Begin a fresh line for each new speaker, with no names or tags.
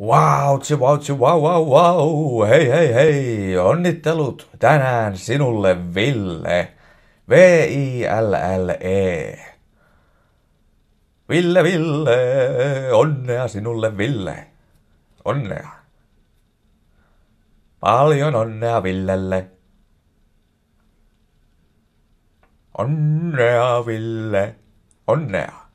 Wow, wow, wow, wow, wow, hei, hei, hei, onnittelut tänään sinulle, Ville. V-I-L-L-E. Ville, Ville, onnea sinulle, Ville. Onnea. Paljon onnea Villelle. Onnea, Ville. Onnea.